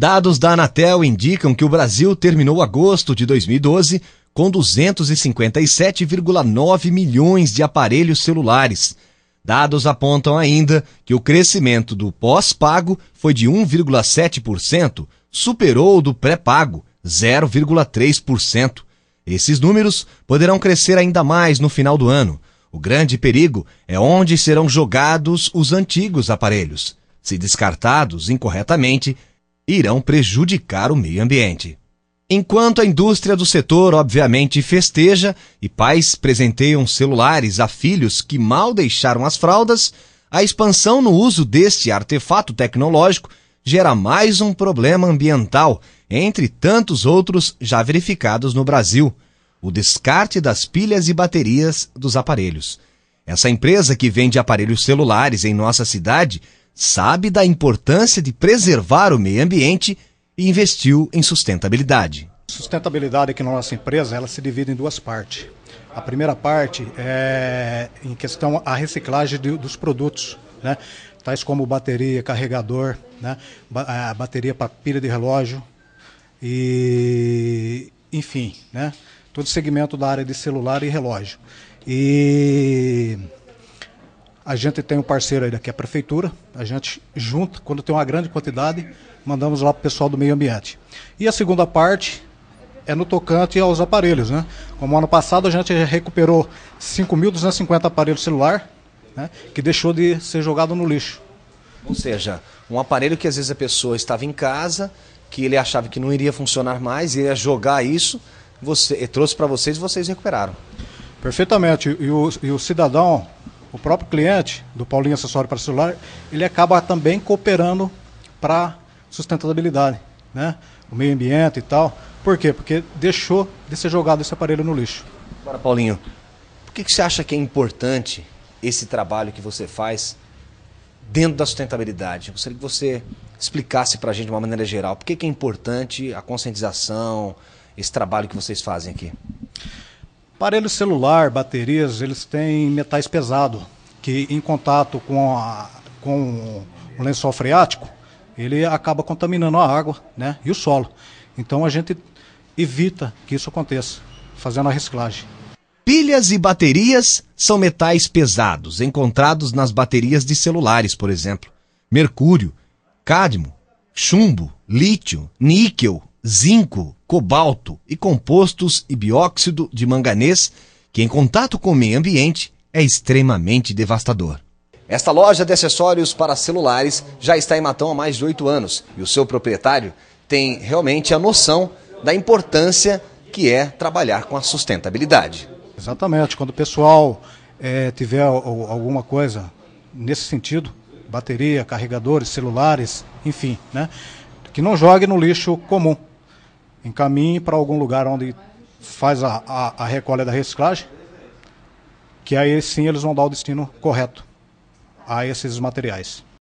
Dados da Anatel indicam que o Brasil terminou agosto de 2012 com 257,9 milhões de aparelhos celulares. Dados apontam ainda que o crescimento do pós-pago foi de 1,7%, superou o do pré-pago, 0,3%. Esses números poderão crescer ainda mais no final do ano. O grande perigo é onde serão jogados os antigos aparelhos. Se descartados incorretamente, irão prejudicar o meio ambiente. Enquanto a indústria do setor obviamente festeja e pais presenteiam celulares a filhos que mal deixaram as fraldas, a expansão no uso deste artefato tecnológico gera mais um problema ambiental, entre tantos outros já verificados no Brasil: o descarte das pilhas e baterias dos aparelhos. Essa empresa que vende aparelhos celulares em nossa cidade sabe da importância de preservar o meio ambiente e investiu em sustentabilidade. Sustentabilidade aqui na nossa empresa, ela se divide em duas partes. A primeira parte é em questão a reciclagem de, dos produtos, né? tais como bateria, carregador, né? A bateria para pilha de relógio e enfim, né? todo segmento da área de celular e relógio. E a gente tem um parceiro aí daqui, a prefeitura. A gente junta, quando tem uma grande quantidade, mandamos lá para o pessoal do meio ambiente. E a segunda parte é no tocante aos aparelhos, né? Como ano passado a gente recuperou 5.250 aparelhos celular, né? que deixou de ser jogado no lixo. Ou seja, um aparelho que às vezes a pessoa estava em casa, que ele achava que não iria funcionar mais, ia jogar isso, você trouxe para vocês e vocês recuperaram. Perfeitamente. E o, e o cidadão o próprio cliente do Paulinho Acessório para Celular, ele acaba também cooperando para sustentabilidade, né? o meio ambiente e tal. Por quê? Porque deixou de ser jogado esse aparelho no lixo. Agora, Paulinho, por que, que você acha que é importante esse trabalho que você faz dentro da sustentabilidade? Eu gostaria que você explicasse para a gente de uma maneira geral por que, que é importante a conscientização, esse trabalho que vocês fazem aqui. Aparelho celular, baterias, eles têm metais pesados, que em contato com, a, com o lençol freático, ele acaba contaminando a água né, e o solo. Então a gente evita que isso aconteça, fazendo a reciclagem. Pilhas e baterias são metais pesados, encontrados nas baterias de celulares, por exemplo. Mercúrio, cádmio, chumbo, lítio, níquel, zinco, cobalto e compostos e bióxido de manganês, que em contato com o meio ambiente é extremamente devastador. Esta loja de acessórios para celulares já está em Matão há mais de oito anos e o seu proprietário tem realmente a noção da importância que é trabalhar com a sustentabilidade. Exatamente, quando o pessoal é, tiver alguma coisa nesse sentido, bateria, carregadores, celulares, enfim, né, que não jogue no lixo comum encaminhe para algum lugar onde faz a, a, a recolha da reciclagem, que aí sim eles vão dar o destino correto a esses materiais.